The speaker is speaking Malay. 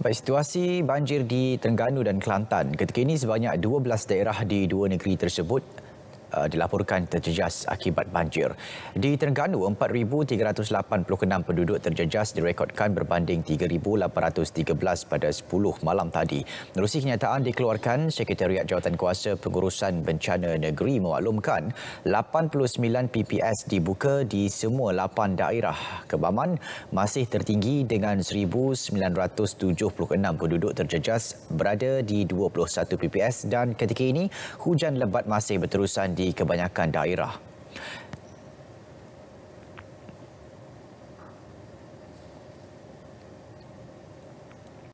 Baik, situasi banjir di Terengganu dan Kelantan ketika ini sebanyak 12 daerah di dua negeri tersebut Uh, dilaporkan terjejas akibat banjir. Di Terengganu, 4386 penduduk terjejas direkodkan berbanding 3813 pada 10 malam tadi. Menerusi kenyataan dikeluarkan Sekretariat Jawatan Kuasa Pengurusan Bencana Negeri mewaklumkan 89 PPS dibuka di semua 8 daerah. Kebaman masih tertinggi dengan 1976 penduduk terjejas berada di 21 PPS dan ketika ini hujan lebat masih berterusan di di kebanyakan daerah.